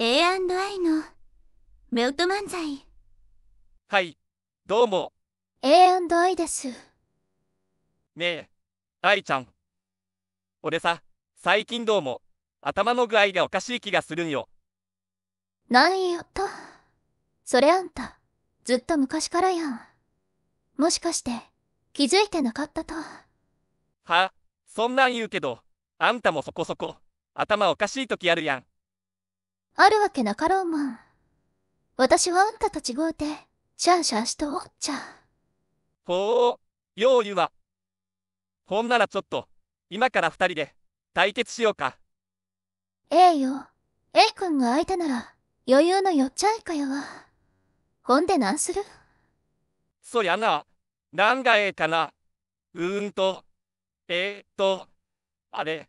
A&I のメウト漫才はいどうも A&I ですねえ愛ちゃん俺さ最近どうも頭の具合がおかしい気がするんよなんよとそれあんたずっと昔からやんもしかして気づいてなかったとはそんなん言うけどあんたもそこそこ頭おかしい時あるやんあるわけなかろうもん。私はあんたたちごうて、シャンシャンしとおっちゃ。ほう、よう言うわ。ほんならちょっと、今から二人で、対決しようか。ええよ。A 君が相手なら、余裕のよっちゃいかよわ。ほんで何するそりゃな、なんがええかな。うーんと、えー、っと、あれ、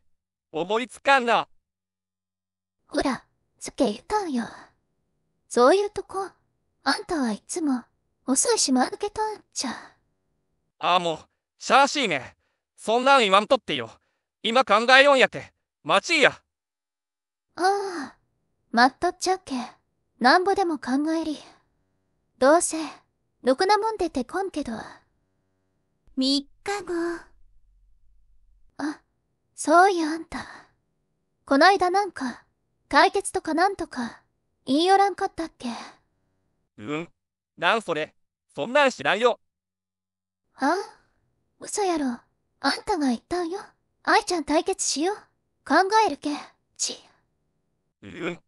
思いつかんな。ほら。つけ言ったんよ。そういうとこ、あんたはいつも、遅いしまぬけたんちゃ。ああもう、しゃあしいね。そんなん言わんとってよ。今考えよんやて、待ちいや。ああ、待っとっちゃけ、なんぼでも考えり。どうせ、ろくなもん出てこんけど。三日後。あ、そうよあんた。こないだなんか、対決とかなんとか、言いよらんかったっけ。うん。なんそれ。そんなん知らんよ。あ嘘やろ。あんたが言ったんよ。愛ちゃん対決しよう。考えるけ。ち。うん。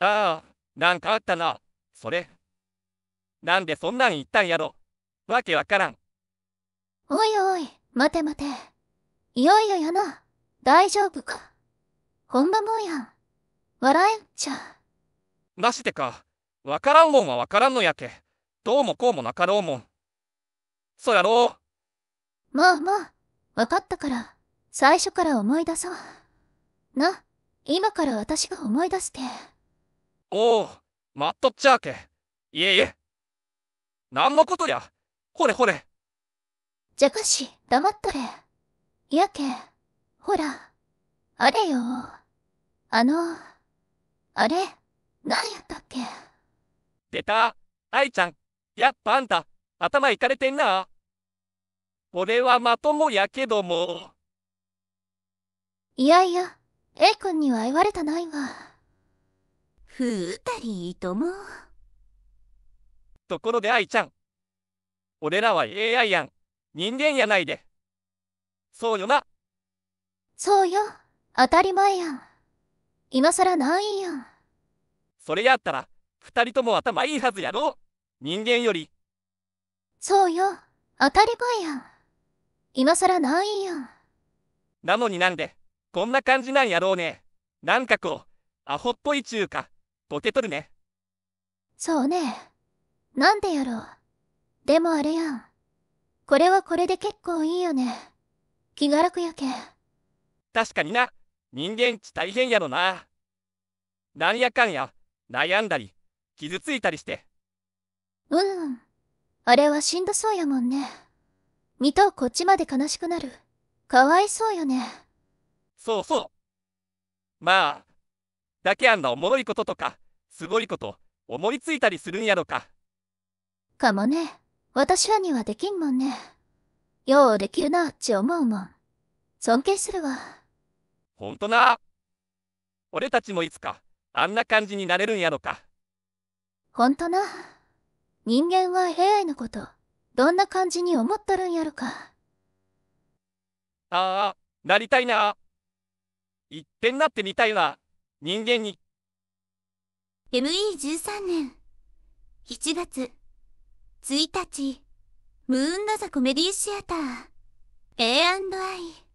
ああ、なんかあったな。それ。なんでそんなん言ったんやろ。わけわからん。おいおい、待て待て。いよいよやな。大丈夫か。ほんまもんやん。笑えんちゃ。なしてか、わからんもんはわからんのやけ。どうもこうもなかろうもん。そやろう。まあまあ、わかったから、最初から思い出そう。な、今から私が思い出して。おお、待っとっちゃうけ。いえいえ。なんのことや。ほれほれ。じゃかし、黙っとれ。やけ、ほら、あれよ。あの、あれ何やったっけ出た愛ちゃん。やっぱあんた、頭いかれてんな。俺はまともやけども。いやいや、A 君には言われたないわ。ふたりいとも。ところで愛ちゃん。俺らは AI やん。人間やないで。そうよな。そうよ。当たり前やん。今さらないやん。それやったら、二人とも頭いいはずやろ人間より。そうよ。当たり前やん。今さらないやん。なのになんで、こんな感じなんやろうね。なんかこう、アホっぽいちゅうか、ボケとるね。そうね。なんでやろう。でもあれやん。これはこれで結構いいよね。気が楽やけん。確かにな。人間ち大変やろな。なんやかんや、悩んだり、傷ついたりして。うん。あれはしんどそうやもんね。見とこっちまで悲しくなる。かわいそうよね。そうそう。まあ、だけあんなおもろいこととか、すごいこと、思いついたりするんやろか。かもね。私はにはできんもんね。ようできるなっち思うもん。尊敬するわ。ほんとな俺たちもいつか、あんな感じになれるんやのか。ほんとな。人間は AI のこと、どんな感じに思っとるんやろか。ああ、なりたいな。いっぺんなってみたいな、人間に。ME13 年1月1日、ムーンガザコメディシアター A&I。